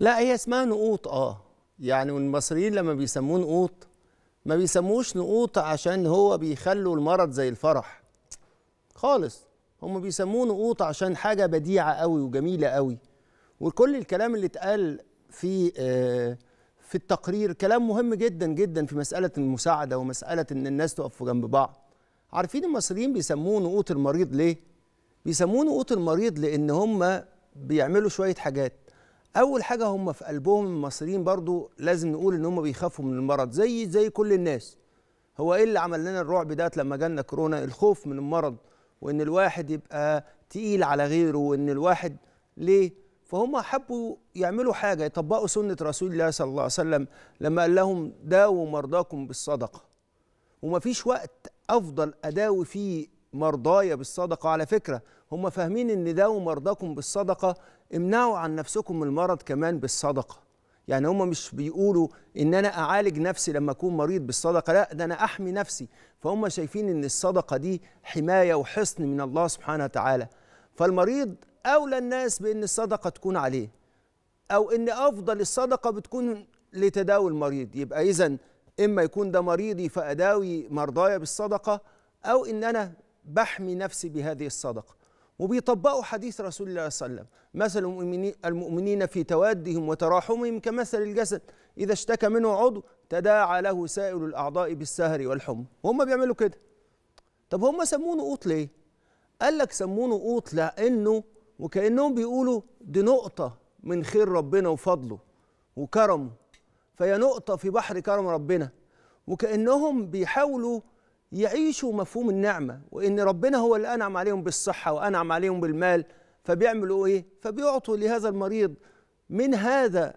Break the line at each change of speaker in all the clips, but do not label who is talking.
لا هي اسمها نقوط اه يعني والمصريين لما بيسموه نقوط ما بيسموش نقوط عشان هو بيخلوا المرض زي الفرح خالص هم بيسموه نقوط عشان حاجه بديعه قوي وجميله قوي وكل الكلام اللي اتقال في آه في التقرير كلام مهم جدا جدا في مساله المساعده ومساله ان الناس تقف جنب بعض عارفين المصريين بيسموه نقوط المريض ليه بيسموه نقوط المريض لان هم بيعملوا شويه حاجات اول حاجه هم في قلبهم المصريين برضو لازم نقول ان هم بيخافوا من المرض زي زي كل الناس هو ايه اللي عمل لنا الرعب ده لما جالنا كورونا الخوف من المرض وان الواحد يبقى تقيل على غيره وان الواحد ليه فهم حبوا يعملوا حاجه يطبقوا سنه رسول الله صلى الله عليه وسلم لما قال لهم داووا مرضاكم بالصدقه ومفيش وقت افضل اداوي فيه مرضايا بالصدقة على فكرة هم فاهمين إن داو مرضاكم بالصدقة امنعوا عن نفسكم المرض كمان بالصدقة يعني هم مش بيقولوا إن أنا أعالج نفسي لما أكون مريض بالصدقة لا ده أنا أحمي نفسي فهم شايفين إن الصدقة دي حماية وحصن من الله سبحانه وتعالى فالمريض أولى الناس بإن الصدقة تكون عليه أو إن أفضل الصدقة بتكون لتداوي المريض يبقى إذا إما يكون ده مريضي فأداوي مرضايا بالصدقة أو إن أنا بحمي نفسي بهذه الصدقه وبيطبقوا حديث رسول الله صلى الله عليه وسلم مثل المؤمنين في توادهم وتراحمهم كمثل الجسد إذا اشتكى منه عضو تداعى له سائر الأعضاء بالسهر والحمى وهم بيعملوا كده طب هم سمونه نقوط ليه؟ قال لك سمونه نقوط لأنه وكأنهم بيقولوا دي نقطة من خير ربنا وفضله وكرمه فهي نقطة في بحر كرم ربنا وكأنهم بيحاولوا يعيشوا مفهوم النعمة وإن ربنا هو اللي أنعم عليهم بالصحة وأنعم عليهم بالمال فبيعملوا إيه؟ فبيعطوا لهذا المريض من هذا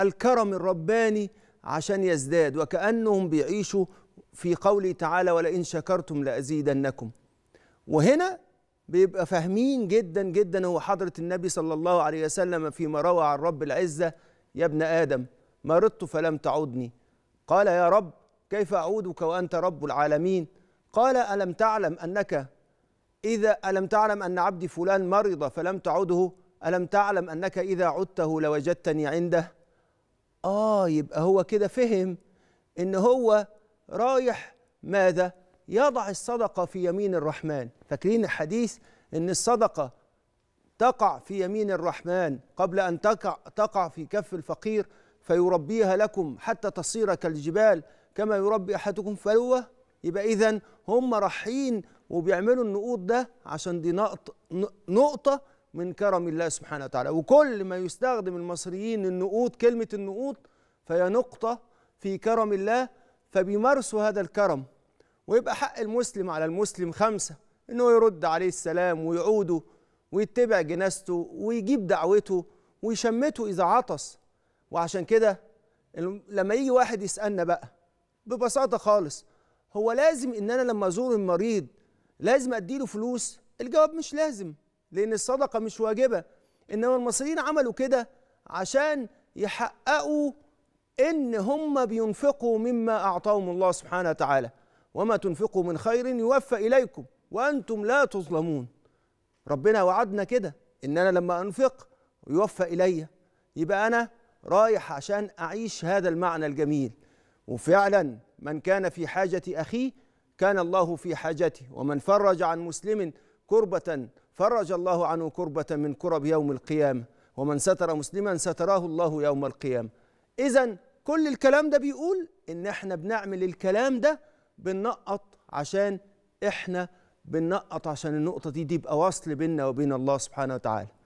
الكرم الرباني عشان يزداد وكأنهم بيعيشوا في قوله تعالى ولئن شكرتم لأزيدنكم وهنا بيبقى فاهمين جدا جدا هو حضرة النبي صلى الله عليه وسلم فيما روى عن رب العزة يا ابن آدم مرضت فلم تعودني قال يا رب كيف أعودك وأنت رب العالمين قال ألم تعلم أنك إذا ألم تعلم أن عبدي فلان مرض فلم تعده ألم تعلم أنك إذا عدته لوجدتني عنده آه يبقى هو كده فهم إن هو رايح ماذا يضع الصدقة في يمين الرحمن فاكرين الحديث إن الصدقة تقع في يمين الرحمن قبل أن تقع, تقع في كف الفقير فيربيها لكم حتى تصير كالجبال كما يربي احدكم فلوه يبقى اذا هم رايحين وبيعملوا النقود ده عشان دي نقطه من كرم الله سبحانه وتعالى وكل ما يستخدم المصريين النقود كلمه النقود فهي نقطه في كرم الله فبيمارسوا هذا الكرم ويبقى حق المسلم على المسلم خمسه انه يرد عليه السلام ويعوده ويتبع جنازته ويجيب دعوته ويشمته اذا عطس وعشان كده لما يجي واحد يسالنا بقى ببساطه خالص هو لازم ان انا لما ازور المريض لازم اديله فلوس الجواب مش لازم لان الصدقه مش واجبه انما المصريين عملوا كده عشان يحققوا ان هم بينفقوا مما اعطاهم الله سبحانه وتعالى وما تنفقوا من خير يوفى اليكم وانتم لا تظلمون ربنا وعدنا كده ان انا لما انفق يوفى الي يبقى انا رايح عشان اعيش هذا المعنى الجميل وفعلا من كان في حاجة أخيه كان الله في حاجته ومن فرج عن مسلم كربة فرج الله عنه كربة من كرب يوم القيامة ومن ستر مسلما ستراه الله يوم القيامة إذا كل الكلام ده بيقول إن إحنا بنعمل الكلام ده بننقط عشان إحنا بننقط عشان النقطة دي دي يبقى وصل بيننا وبين الله سبحانه وتعالى